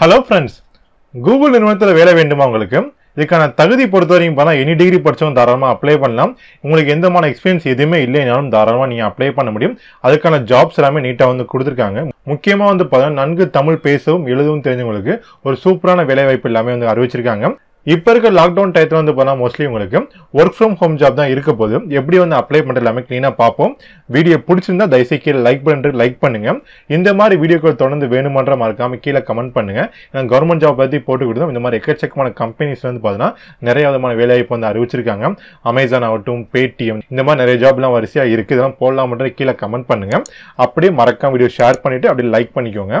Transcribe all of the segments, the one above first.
Hello friends Google நிறுவனத்தில் வேலை வேண்டுமா உங்களுக்கு இதுக்கான தகுதி பொறுத்த பார்த்தா எனி டிகிரி படித்தவங்க தாராளமாக அப்ளை பண்ணலாம் உங்களுக்கு எந்தமான எக்ஸ்பீரியன்ஸ் எதுவுமே இல்லைனாலும் தாராளமாக நீங்கள் அப்ளை பண்ண முடியும் அதுக்கான ஜாப்ஸ் எல்லாமே நீட்டாக வந்து கொடுத்துருக்காங்க முக்கியமாக வந்து பார்த்தீங்கன்னா நன்கு தமிழ் பேசவும் எழுதவும் தெரிஞ்சவங்களுக்கு ஒரு சூப்பரான வேலைவாய்ப்பு எல்லாமே வந்து அறிவிச்சிருக்காங்க இப்போ இருக்க லாக்டவுன் டயத்தில் வந்து போனால் மோஸ்ட்லி உங்களுக்கு ஒர்க் ஃப்ரம் ஹோம் ஜாப் தான் இருக்க போது எப்படி வந்து அப்ளை பண்ணுறது எல்லாமே க்ளீனாக பார்ப்போம் வீடியோ பிடிச்சிருந்தா தயவுசெய்து கீழே லைக் பண்ணுறது லைக் பண்ணுங்கள் இந்த மாதிரி வீடியோக்கள் தொடர்ந்து வேணுமான்ற மறக்காமல் கீழே கமெண்ட் பண்ணுங்கள் ஏன்னா கவர்மெண்ட் ஜாப் பற்றி போட்டு கொடுத்தோம் இந்த மாதிரி எக்கச்சக்கமான கம்பெனிஸ் வந்து பார்த்தீங்கன்னா நிறைய விதமான வேலைவாய்ப்பு வந்து அறிவிச்சிருக்காங்க அமேசான் ஆகட்டும் பேடிஎம் இந்த மாதிரி நிறைய ஜாப்லாம் வரிசையாக இருக்குது இதெல்லாம் மட்டும் கீழே கமெண்ட் பண்ணுங்கள் அப்படியே மறக்காம வீடியோ ஷேர் பண்ணிவிட்டு அப்படியே லைக் பண்ணிக்கோங்க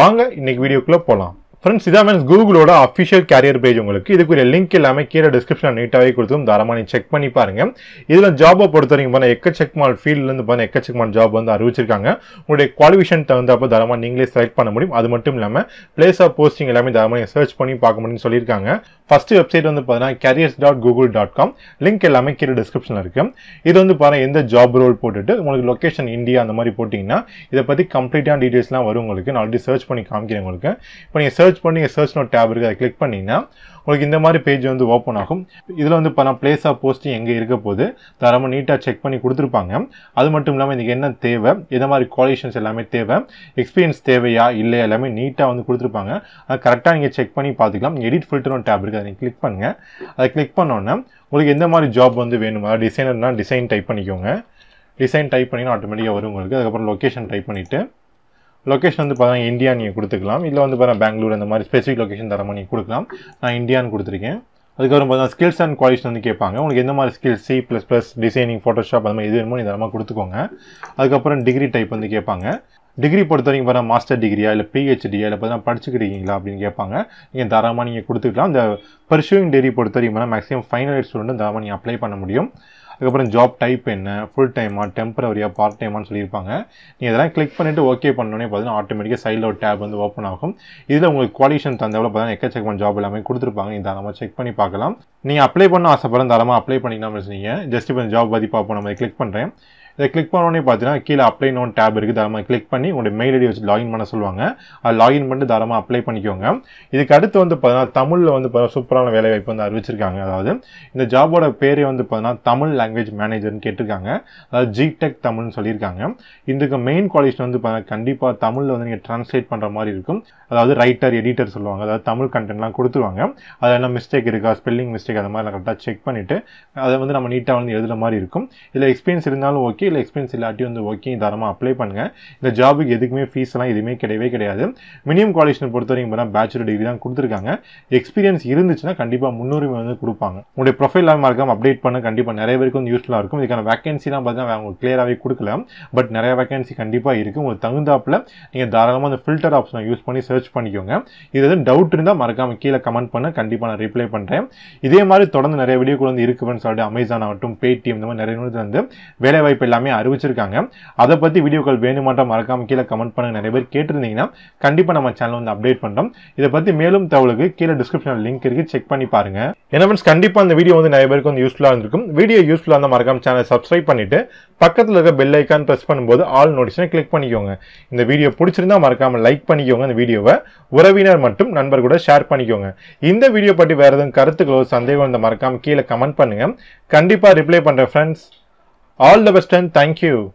வாங்க இன்றைக்கி வீடியோக்குள்ளே போகலாம் ஃப்ரெண்ட்ஸ் இதான் மீன்ஸ் கூகுளோட அஃபிஷியல் கேரியர் பேஜ் உங்களுக்கு இதுக்குரிய லிங்க் எல்லாமே கீழே டிஸ்கிரிப்ஷனில் நீட்டாகவே கொடுத்தும் தாராளமாக நீங்கள் செக் பண்ணி பாருங்கள் இதில் ஜாபை பொறுத்த வரைக்கும் பார்த்தா எக்கச்செக்மால் ஃபீல்ட்லேருந்து பார்த்தா எக்கச்செக்மால் ஜாப் வந்து அறிவிச்சிருக்காங்க உங்களுடைய குவாலிஃபிகேஷன் தகுந்தப்போ தாராளமாக நீங்களே செலக்ட் பண்ண முடியும் அது மட்டும் இல்லாமல் பிளேஸ் ஆஃப் போஸ்டிங் எல்லாமே தாராளமாக சர்ச் பண்ணி பார்க்க முடியும்னு சொல்லியிருக்காங்க ஃபர்ஸ்ட் வெப்சைட் வந்து பார்த்தீங்கன்னா careers dot Google dot com link எல்லாமே கீழே டிஸ்கிரிப்ஷனில் இருக்குது இது வந்து பாருங்கள் எந்த ஜாப் ரோல் போட்டுட்டு உங்களுக்கு லொக்கேஷன் இந்தியா அந்த மாதிரி போட்டிங்கன்னா இதை பற்றி கம்ப்ளீட்டான டீட்டெயில்ஸ்லாம் வரும் உங்களுக்கு நான் ஆல்ரெடி சர்ச் பண்ணி காமிக்கிறேன் உங்களுக்கு இப்போ நீங்கள் சர்ச் சர்ச் பண்ணி சர்ச் நோட் டேப் இருக்குது அதை கிளிக் பண்ணிங்கன்னா உங்களுக்கு இந்த மாதிரி பேஜ் வந்து ஓப்பன் ஆகும் இதில் வந்து இப்போ நான் பிளேஸ் ஆஃப் போஸ்டிங் எங்கே இருக்க போது தரமாக நீட்டாக செக் பண்ணி கொடுத்துருப்பாங்க அது மட்டும் இல்லாமல் இதுக்கு என்ன தேவை எந்த மாதிரி குவாலிஷன்ஸ் எல்லாமே தேவை எக்ஸ்பீரியன்ஸ் தேவையா இல்லையா எல்லாமே நீட்டாக வந்து கொடுத்துருப்பாங்க அதை கரெக்டாக நீங்கள் செக் பண்ணி பார்த்துக்கலாம் எடிட் ஃபில்டர்னு டேப் இருக்குது அதை நீங்கள் கிளிக் பண்ணுங்கள் அதை கிளிக் பண்ணோன்னே உங்களுக்கு எந்த மாதிரி ஜாப் வந்து வேணுமா டிசைனர்னால் டிசைன் டைப் பண்ணிக்கோங்க டிசைன் டைப் பண்ணிங்கன்னா ஆட்டோமேட்டிக்காக வரும் உங்களுக்கு அதுக்கப்புறம் லொக்கேஷன் டைப் பண்ணிவிட்டு லொக்கேஷன் வந்து பார்த்தா இந்தியா நீங்கள் கொடுத்துக்கலாம் இல்லை வந்து பார்த்தா பெங்களூர் அந்த மாதிரி ஸ்பெசிஃபிக் லொக்கேஷன் தரமாக நீங்கள் கொடுக்கலாம் நான் இந்தியான்னு கொடுத்துருக்கேன் அதுக்கப்புறம் பார்த்தா ஸ்கில்ஸ் அண்ட் குவாலிட்டிஸ் வந்து கேட்பாங்க உங்களுக்கு எந்த மாதிரி skills C plus plus designing Photoshop அந்த மாதிரி எது வேணுமோ நீங்கள் தரமாக கொடுத்துக்கோங்க அதுக்கப்புறம் டிகிரி டைப் வந்து கேட்பாங்க டிகிரி பொறுத்த வரைக்கும் பார்த்தா மாஸ்டர் டிகிரியா இல்லை பிஹெச்டியா இல்லை பார்த்தா படிச்சுக்கிறீங்களா அப்படின்னு கேட்பாங்க நீங்கள் தாராளமாக நீங்கள் கொடுத்துக்கலாம் இந்த பர்சூவிங் டிகிரி பொறுத்த வரைக்கும் மேக்ஸிமம் ஃபைனல் இயர் ஸ்டூடெண்ட்டு தாராளமாக நீங்கள் அப்ளை பண்ண முடியும் அதுக்கப்புறம் ஜாப் டைப் என்ன ஃபுல் டைமா டெம்பரவரியாக பார்ட் டைமான்னு சொல்லியிருப்பாங்க நீங்கள் இதெல்லாம் கிளிக் பண்ணிவிட்டு ஓகே பண்ணோன்னே பார்த்தீங்கன்னா ஆட்டோமேட்டிக்காக சைடில் ஒரு டேப் வந்து ஓப்பன் ஆகும் இதில் உங்களுக்கு குவாலிஷன் தந்தவளோ பார்த்தீங்கன்னா எக்கச்சக்கமான ஜாப் எல்லாமே கொடுத்துருப்பாங்க இந்த தாராளமாக செக் பண்ணி பார்க்கலாம் நீங்கள் அப்ளை பண்ண ஆசைப்படும் தாராளமாக அப்ளை பண்ணிக்கலாம் சொன்னீங்க ஜஸ்ட் இப்போ ஜாப் பதிப்பாக போன நம்ம கிளிக் பண்ணுறேன் இதை கிளிக் பண்ணோடனே பார்த்தீங்கன்னா கீழே அப்ளை நோன் டேப் இருக்குது தாராளமாக கிளிக் பண்ணி உங்களுடைய மெயில் ஐடி வச்சு லாகின் பண்ண சொல்லுவாங்க அது லாகின் பண்ணிட்டு தாராளமாக அப்ளை பண்ணிக்கோங்க இதுக்கு அடுத்து வந்து பார்த்தீங்கன்னா தமிழில் வந்து சூப்பரான வேலைவாய்ப்பு வந்து அறிவிச்சிருக்காங்க அதாவது இந்த ஜாபோட பேரே வந்து பார்த்தீங்கன்னா தமிழ் லாங்குவேஜ் மேனேஜர்னு கேட்டிருக்காங்க அதாவது ஜிடெக் தமிழ்னு சொல்லியிருக்காங்க இதுக்கு மெயின் குவாலிஷன் வந்து பார்த்தீங்கன்னா கண்டிப்பாக தமிழில் வந்து நீங்கள் ட்ரான்ஸ்லேட் பண்ணுற மாதிரி இருக்கும் அதாவது ரைட்டர் எடிட்டர் சொல்லுவாங்க அதாவது தமிழ் கண்டென்ட்லாம் கொடுத்துருவாங்க அதில் என்ன மிஸ்டேக் இருக்கா ஸ்பெல்லிங் மிஸ்டேக் அது மாதிரிலாம் கரெக்டாக செக் பண்ணிவிட்டு அதை வந்து நம்ம நீட்டாக வந்து எழுதுகிற மாதிரி இருக்கும் இதில் எக்ஸ்பீரியன்ஸ் இருந்தாலும் ஓகே ஓகே எக்ஸ்பீரியன்ஸ் இல்லாட்டி வந்து ஓகே தாராளமாக அப்ளை பண்ணுங்கள் இந்த ஜாபுக்கு எதுக்குமே ஃபீஸ்லாம் எதுவுமே கிடையவே கிடையாது மினிமம் குவாலிஃபிகேஷனை பொறுத்த வரைக்கும் பார்த்தா பேச்சுலர் டிகிரி தான் கொடுத்துருக்காங்க எக்ஸ்பீரியன்ஸ் இருந்துச்சுன்னா கண்டிப்பாக முன்னுரிமை வந்து கொடுப்பாங்க உங்களுடைய ப்ரொஃபைல் மறக்காம அப்டேட் பண்ண கண்டிப்பாக நிறைய பேருக்கு வந்து யூஸ்ஃபுல்லாக இருக்கும் இதுக்கான வேக்கன்சிலாம் பார்த்தீங்கன்னா உங்களுக்கு கிளியராகவே கொடுக்கல பட் நிறைய வேக்கன்சி கண்டிப்பாக இருக்குது உங்களுக்கு தகுந்தாப்பில் நீங்கள் தாராளமாக அந்த ஃபில்டர் ஆப்ஷனை யூஸ் பண்ணி சர்ச் பண்ணிக்கோங்க இது எதுவும் டவுட் இருந்தால் மறக்காமல் கீழே கமெண்ட் பண்ண கண்டிப்பாக நான் ரிப்ளை பண்ணுறேன் இதே மாதிரி தொடர்ந்து நிறைய வீடியோ கூட வந்து இருக்குன்னு சொல்லிட்டு அமேசான் ஆகட்டும் பேடிஎம் இந்த மாதிரி நிறைய வந்து வாய்ப்பு எல்லாமே அறிவிச்சிருக்காங்க அதை பற்றி வீடியோக்கள் வேணுமாட்ட மறக்காமல் கீழே கமெண்ட் பண்ணுங்க நிறைய பேர் கேட்டிருந்தீங்கன்னா கண்டிப்பாக நம்ம சேனல் வந்து அப்டேட் பண்ணுறோம் இதை பற்றி மேலும் தகவலுக்கு கீழே டிஸ்கிரிப்ஷனில் லிங்க் இருக்குது செக் பண்ணி பாருங்க என்ன ஃப்ரெண்ட்ஸ் கண்டிப்பாக அந்த வீடியோ வந்து நிறைய பேருக்கு வந்து யூஸ்ஃபுல்லாக இருந்திருக்கும் வீடியோ யூஸ்ஃபுல்லாக இருந்தால் மறக்காம சேனல் சப்ஸ்கிரைப் பண்ணிவிட்டு பக்கத்தில் இருக்க பெல் ஐக்கான் ப்ரெஸ் பண்ணும்போது ஆல் நோட்டிஷனை கிளிக் பண்ணிக்கோங்க இந்த வீடியோ பிடிச்சிருந்தா மறக்காமல் லைக் பண்ணிக்கோங்க இந்த வீடியோவை உறவினர் மட்டும் நண்பர் கூட ஷேர் பண்ணிக்கோங்க இந்த வீடியோ பற்றி வேறு எதுவும் கருத்துக்களோ சந்தேகம் இந்த மறக்காமல் கீழே கமெண்ட் பண்ணுங்கள் கண்டிப்பாக ரிப்ளை பண்ணுறேன் friends All the best and thank you.